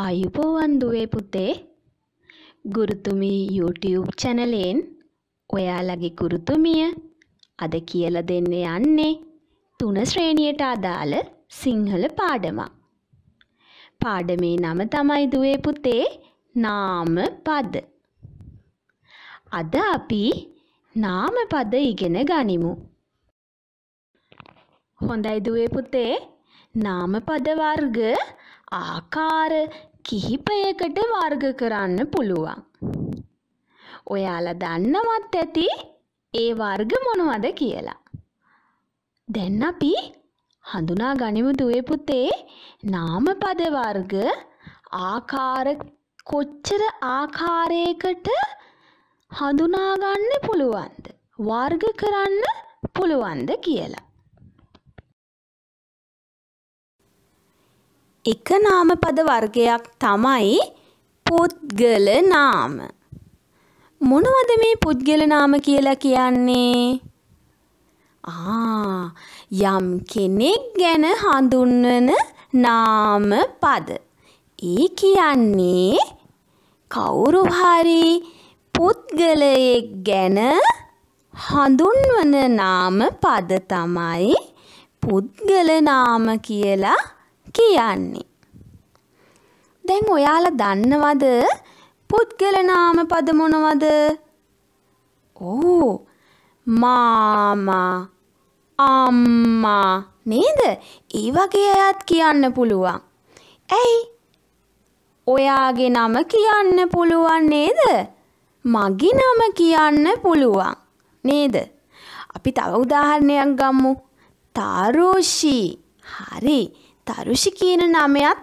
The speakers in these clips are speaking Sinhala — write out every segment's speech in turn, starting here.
ආයුබෝවන් දුවේ පුතේ ගුරුතුමි YouTube චැනලයෙන් ඔයාලගේ ගුරුතුමිය අද කියල දෙන්න යන්නේ තුන ශ්‍රේණියට අදාළ සිංහල පාඩමක්. පාඩමේ නම තමයි දුවේ පුතේ නාම පද. අද අපි නාම පද ඉගෙන ගනිමු. හොඳයි දුවේ පුතේ නාම පද වර්ග ආකාර කිහිපයකට වර්ග කරන්න පුළුවන්. ඔයාලා දන්නවත් ඇති ඒ වර්ග මොනවද කියලා. දැන් අපි හඳුනා ගනිමු දුවේ පුතේ නාමපද වර්ග ආකාර කොච්චර ආකාරයකට හඳුනා ගන්න පුළුවන්ද වර්ග කරන්න පුළුවන්ද කියලා. එක නාමපද වර්ගයක් තමයි පුද්ගල නාම. මොනවද මේ පුද්ගල නාම කියලා කියන්නේ? ආ යම් කෙනෙක් ගැන හඳුන්වන නාමපද. ඒ කියන්නේ කවුරු හරි පුද්ගලයෙක් ගැන හඳුන්වන නාමපද තමයි පුද්ගල නාම කියලා කියන්නේ. දැන් ඔයාලා දන්නවද පුද්ගල නාම පද මොනවද? ඕ මාමා අම්මා නේද? ඒ වගේ අයත් කියන්න පුළුවන්. ඇයි? ඔයාගේ නම කියන්න පුළුවන් නේද? මගේ නම කියන්න පුළුවන් නේද? අපි තව උදාහරණයක් ගමු. තාරෝෂි. හරි. තරුෂි කියන නමයත්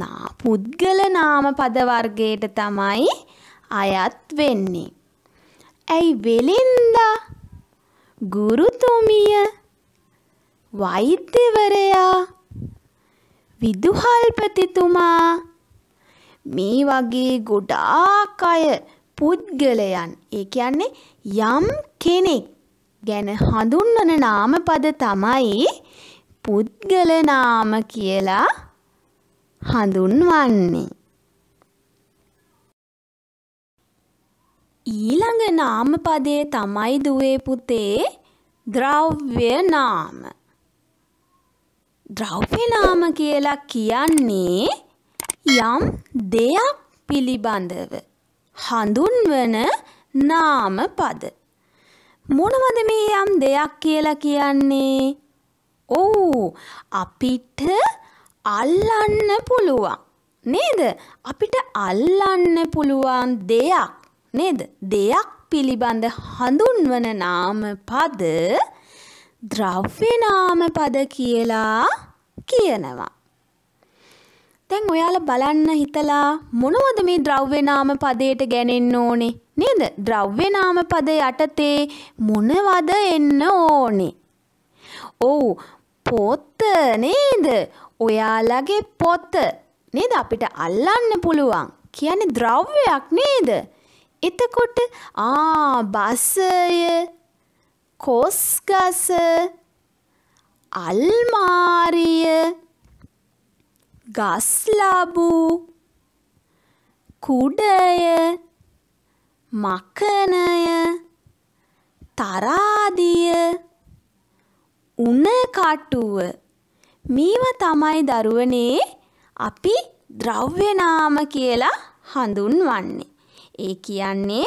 නා පුද්ගල නාම පද වර්ගයට තමයි අයත් වෙන්නේ. ඇයි වෙලින්දා ගුරුතුමිය වෛද්‍යවරයා විදුහල්පතිතුමා මේ වගේ ගොඩාක් අය පුද්ගලයන් ඒ කියන්නේ යම් කෙනෙක් ගැන හඳුන්වන නාමපද තමයි පුද්ගල නාම කියලා හඳුන්වන්නේ. ඊළඟ නාම පදයේ තමයි දුවේ පුතේ ද්‍රව්‍ය නාම. ද්‍රව්‍ය නාම කියලා කියන්නේ යම් දෙයක් පිළිබඳව හඳුන්වන නාම පද. මොනවද මේ යම් දෙයක් කියලා කියන්නේ? අපිට අල්ලන්න පුළුවන්. නේද? අපිට අල්ලන්න පුළුවන් දෙයක්. නේද? දෙයක් පිළිබඳ හඳුන්වන නාම පද ද්‍රව්‍ය නාම පද කියලා කියනවා. දැන් ඔයාලා බලන්න හිතලා මොනවද මේ ද්‍රව්‍ය නාම පදයට ගැනෙන්න ඕනේ නේද? ද්‍රව්‍ය නාම පද යටතේ මොනවද එන්න ඕනේ? ඔව් පොත නේද? ඔයාලගේ පොත නේද අපිට අල්ලන්න පුළුවන්. කියන්නේ ද්‍රව්‍යයක් නේද? එතකොට ආ බසය කොස්ගස අල්මාරිය ගස්ලබු කුඩය මකනය තරාදිය උණ කටුව. මේව තමයි දරුවනේ අපි ද්‍රව්‍ය නාම කියලා හඳුන්වන්නේ. ඒ කියන්නේ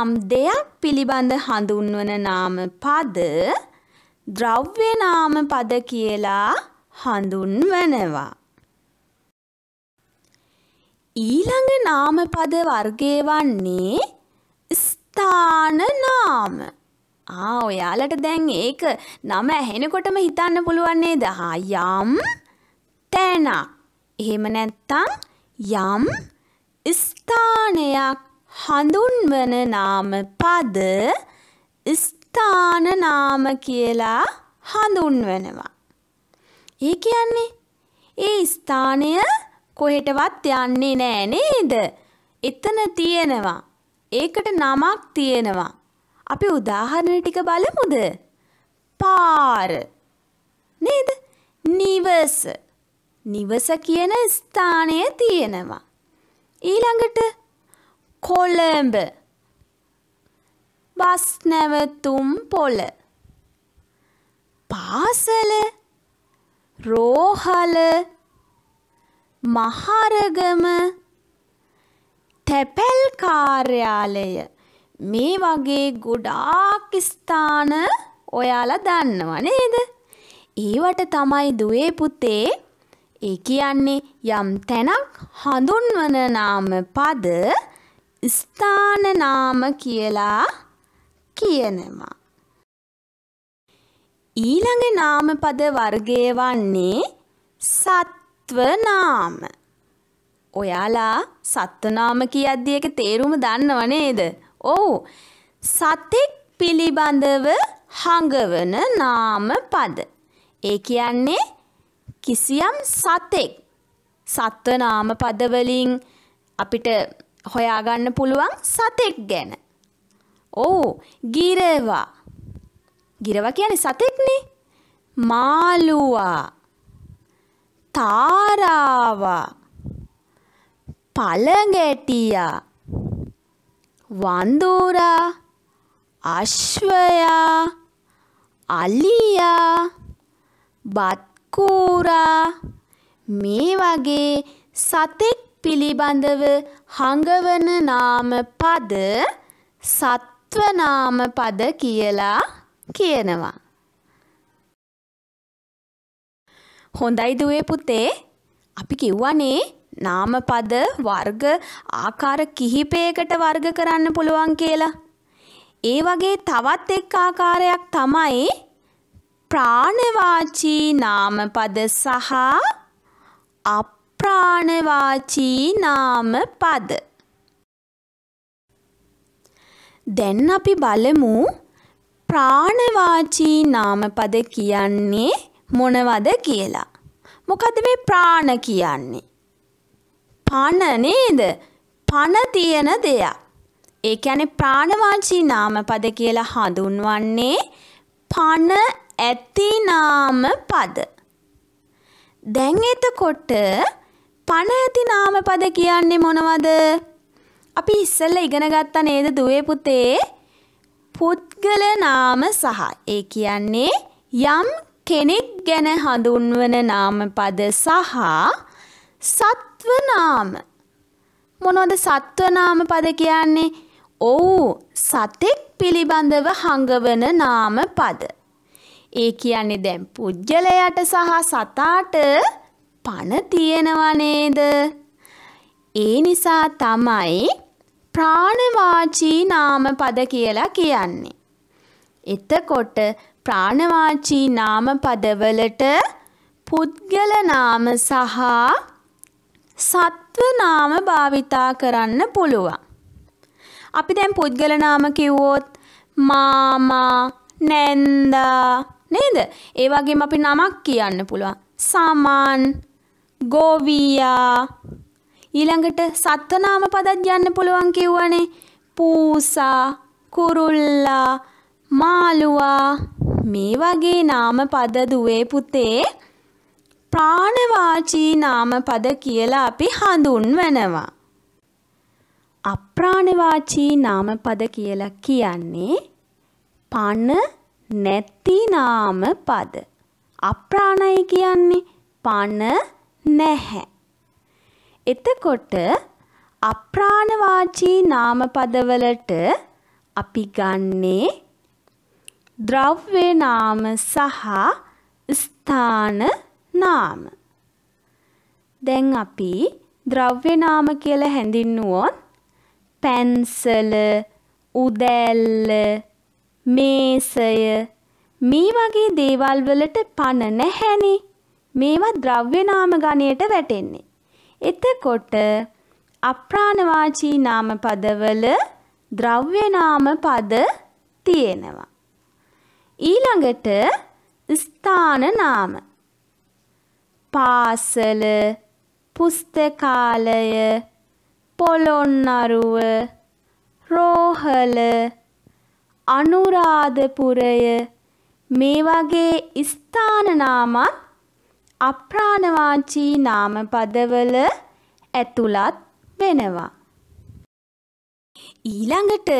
යම් දෙයක් පිළිබඳ හඳුන්වන නාම පද ද්‍රව්‍ය නාම පද කියලා හඳුන්වනවා. ඊළඟ නාම පද වර්ගය වන්නේ ස්ථාන නාම. ආ ඔයාලට දැන් ඒක නම ඇහෙනකොටම හිතන්න පුළුවන් නේද? හා යම් තැනක්. එහෙම නැත්නම් යම් ස්ථානයක් හඳුන්වන නාම පද ස්ථාන නාම කියලා හඳුන්වනවා. ඒ කියන්නේ ඒ ස්ථානය කොහෙටවත් යන්නේ නෑ නේද? එතන තියෙනවා. ඒකට නමක් තියෙනවා. අපි උදාහරණ ටික බලමුද? පාර නේද? නිවස. නිවස කියන ස්ථානය තියෙනවා. ඊළඟට කොළඹ. බස් නැවතුම් පොළ. පාසල. රෝහල. මහරගම. තැපැල් කාර්යාලය මේ වගේ ගොඩාක් ස්ථාන ඔයාලා දන්නවා නේද? ඒවට තමයි දුවේ පුතේ ඒ කියන්නේ යම් තැනක් හඳුන්වන නාම පද ස්ථාන නාම කියලා කියනවා. ඊළඟ නාම පද වර්ගය වන්නේ සත්ව නාම. ඔයාලා සත්ව නාම කියද්දි ඒක තේරුම දන්නව නේද? ඔව්. සතෙක් පිළිබඳව හඟවන නාම පද. ඒ කියන්නේ කිසියම් සතෙක් සත්ව නාම පද වලින් අපිට හොයාගන්න පුළුවන් සතෙක් ගැන. ඔව් ගිරවා. ගිරවා කියන්නේ සතෙක්නේ. මාළුවා. තාරාවා. පළඟැටියා. වන්දෝරා අශ්වයා අලියා බත්කූරා මේ වගේ සතෙක් පිළිබඳව හඟවන නාම පද සත්වනාම පද කියලා කියනවා. හොඳයි දුවේ පුතේ අපි කිව්වනේ නාමපද වර්ග ආකාර කිහිපයකට වර්ග කරන්න පුළුවන් කියලා. ඒ වගේ තවත් එක් ආකාරයක් තමයි ප්‍රාණවාචී නාමපද සහ අප්‍රාණවාචී නාමපද. දැන් අපි බලමු ප්‍රාණවාචී නාමපද කියන්නේ මොනවද කියලා. මොකද මේ ප්‍රාණ කියන්නේ? පණ නේද? පණ තියෙන දෙයක්. ඒ කියන්නේ ප්‍රාණවාචී නාමපද කියලා හඳුන්වන්නේ පණ ඇති නාමපද. දැන් එතකොට පණ ඇති නාමපද කියන්නේ මොනවද? අපි ඉස්සෙල්ලා ඉගෙන ගත්තා නේද දුවේ පුතේ? පුද්ගල නාම සහ ඒ කියන්නේ යම් කෙනෙක් ගැන හඳුන්වන නාමපද සහ සත් සත්වනාම. මොනොද සත්වනාම පද කියන්නේ? ඔව් සතෙක් පිළිබඳව හඟවන නාම පද. ඒ කියන්නේ දැන් පුජ්‍යලයට සහ සතාට පණ තියෙනව නේද? ඒ නිසා තමයි ප්‍රාණවාචී නාම පද කියලා කියන්නේ. එතකොට ප්‍රාණවාචී නාම පදවලට පුද්ගල නාම සහ සත්ව නාම භාවිතා කරන්න පුළුවන්. අපි දැන් පුද්ගල නාම කිව්වොත් මාමා, නැන්දා නේද? ඒ වගේම අපි නමක් කියන්න පුළුවන්. සමන්, ගෝවියා. ඊළඟට සත්ව නාම පදත් යන්න පුළුවන් කිව්වනේ. පූසා, කුරුල්ලා, මාළුවා මේ වගේ නාම පද දුවේ පුතේ ප්‍රාණවාචී නාමපද කියලා අපි හඳුන්වනවා. අප්‍රාණවාචී නාමපද කියලා කියන්නේ පණ නැති නාමපද. අප්‍රාණයි කියන්නේ පණ නැහැ. එතකොට අප්‍රාණවාචී නාමපදවලට අපි ගන්නේ ද්‍රව්‍ය නාම සහ ස්ථාන නාම. දැන් අපි ද්‍රව්‍ය නාම කියලා හැඳින්නුවොත් පැන්සල, උදැල්ල, මේසය මේ වගේ දේවල් වලට පණ නැහැනේ. මේවා ද්‍රව්‍ය නාම ගණයට වැටෙන්නේ. එතකොට අප්‍රාණවාචී නාම පදවල ද්‍රව්‍ය නාම පද තියෙනවා. ඊළඟට ස්ථාන නාම පාසල පුස්තකාලය පොළොන්නරුව රෝහල අනුරාධපුරය මේ වගේ ස්ථාන නාමත් අප්‍රාණවාචී නාම පදවල ඇතුළත් වෙනවා. ඊළඟට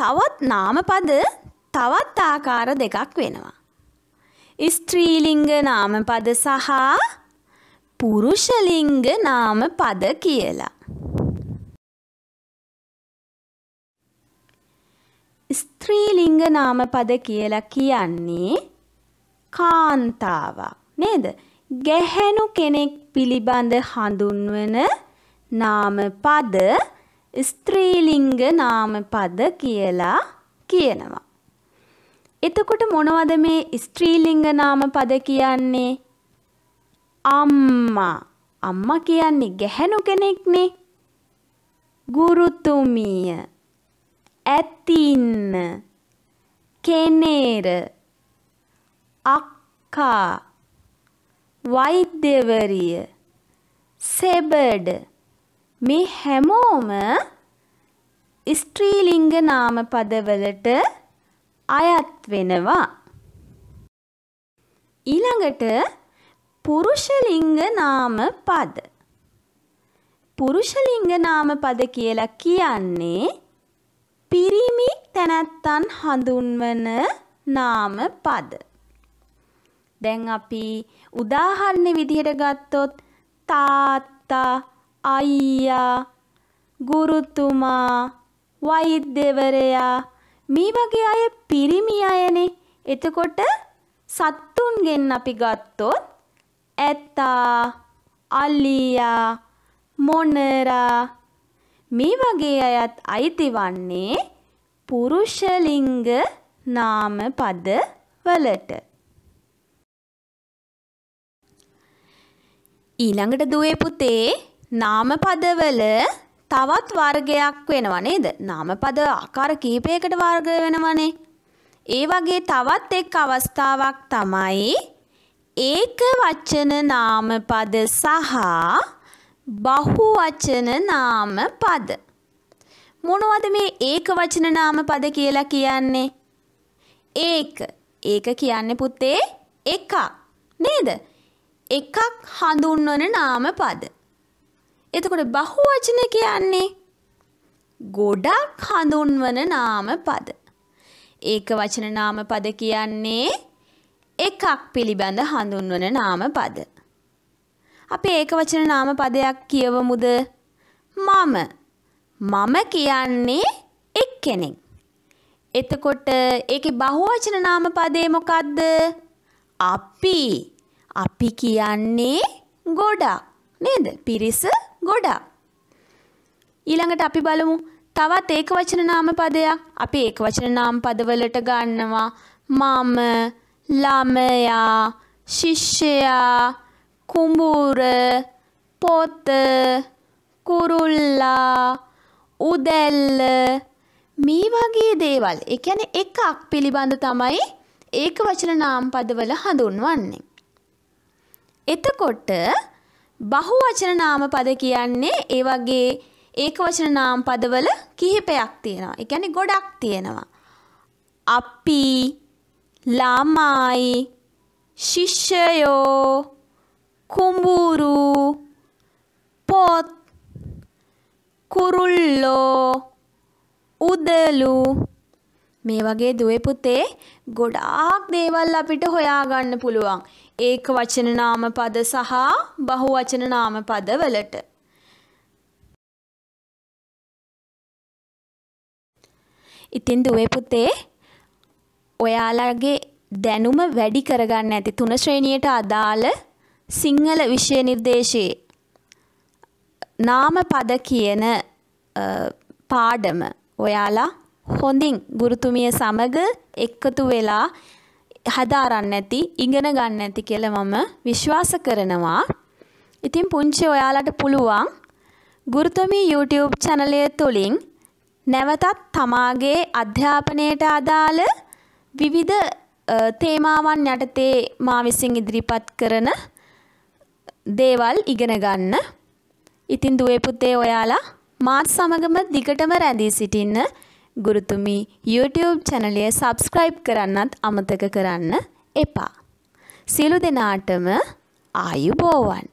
තවත් නාම පද තවත් ආකාර දෙකක් වෙනවා. ස්ත්‍රීලිංග නාම පද සහ පුරුෂලිංග නාම පද කියලා. ස්ත්‍රීලිංග නාම පද කියලා කියන්නේ කාන්තාවක් නේද? ගැහැණු කෙනෙක් පිළිබඳ හඳුන්වන නාම පද ස්ත්‍රීලිංග නාම පද කියලා කියනවා. එතකොට මොනවද මේ ස්ත්‍රීලිංග නාම පද කියන්නේ? අම්මා. අම්මා කියන්නේ ගැහැණු කෙනෙක්නේ. ගුරුතුමිය. ඇතින්න. කෙනේර. අක්කා. වෛද්‍යවරිය. සෙබඩ. මේ හැමෝම ස්ත්‍රීලිංග නාම පදවලට අයත් වෙනවා. ඊළඟට පුරුෂලිංග නාම පද. පුරුෂලිංග නාම පද කියලා කියන්නේ පිරිමි තැනැත්තන් හඳුන්වන නාම පද. දැන් අපි උදාහරණ විදිහට ගත්තොත් තාත්තා, අයියා, ගුරුතුමා, වෛද්‍යවරයා මේ වගේ අය පිරිමි අයනේ. එතකොට සත්තුන්ගෙන් අපි ගත්තොත් ඇත්තා, අලියා, මොනරා මේ වගේ අයත් අයිති වන්නේ පුරුෂ ලිංග නාම පද වලට. ඊළඟට දුවේ පුතේ නාම පදවල තවත් වර්ගයක් වෙනවා නේද? නාමපද ආකාර කිහිපයකට වර්ග වෙනවනේ. ඒ වගේ තවත් එක් අවස්ථාවක් තමයි ඒක වචන නාමපද සහ බහු වචන නාමපද. මොනවද මේ ඒක වචන නාමපද කියලා කියන්නේ? ඒක ඒක කියන්නේ පුතේ එකක් නේද? එකක් හඳුන්වන නාමපද. එතකොට බහුවචන කියන්නේ ගොඩක් හඳුන්වන නාම පද. ඒක වචන නාම පද කියන්නේ එකක් පිළිබඳ හඳුන්වන නාම පද. අපේ ඒක වචන නාම පදයක් කියවමුද? මම. මම කියන්නේ එක්කෙනෙක්. එතකොට ඒකේ බහුවචන නාම පදේ මොකද්ද? අපි. අපි කියන්නේ ගොඩක්. නේද? පිරිස ගොඩා. ඊළඟට අපි බලමු තවත් ඒක වචන නාම පදයක් අපි ඒක වචන නාම පදවලට ගන්නවා මම ළමයා ශිෂ්‍යයා කුඹුර පොත කුරුල්ලා උදැල්ල මේ වගේ දේවල් ඒ කියන්නේ එකක් පිළිබඳ තමයි ඒක වචන නාම පදවල හඳුන්වන්නේ. එතකොට බහුවචන නාම පද කියන්නේ ඒ වගේ ඒකවචන නාම පදවල කිහිපයක් තියෙනවා. ඒ කියන්නේ ගොඩක් තියෙනවා. අපි ළමයි ශිෂ්‍යයෝ කුඹුරු පොත් කුරුල්ලෝ උදලු මේ වගේ දුවේ පුතේ ගොඩාක් දේවල් අපිට හොයාගන්න පුළුවන්. ඒක වචන නාම පද සහ බහු වචන නාම පද වලට. ඉතින් දුවේ පුතේ ඔයාලගේ දැනුම වැඩි කරගන්න ඇති තුන ශ්‍රේණියට අදාළ සිංහල විෂය නිර්දේශයේ නාම පද කියන පාඩම ඔයාලා හොඳින් ගුරුතුමිය සමග එක්කතු වෙලා හදාරන්න ඇති ඉගෙන ගන්න ඇති කියලා මම විශ්වාස කරනවා. ඉතින් පුංචි ඔයාලට පුළුවන් ගුරුතුමී YouTube චැනලය තුලින් නැවතත් තමාගේ අධ්‍යාපනයට අදාළ විවිධ තේමාවන් යටතේ මා විසින් ඉදිරිපත් කරන දේවල් ඉගෙන ගන්න. ඉතින් දුවේ පුතේ ඔයාලා මාත් සමගම දිගටම රැඳී සිටින්න ගුරුතුමි YouTube චැනලය සබස්ක්‍රයිබ් කරන්නත් අමතක කරන්න එපා. සියලු දෙනාටම ආයුබෝවන්.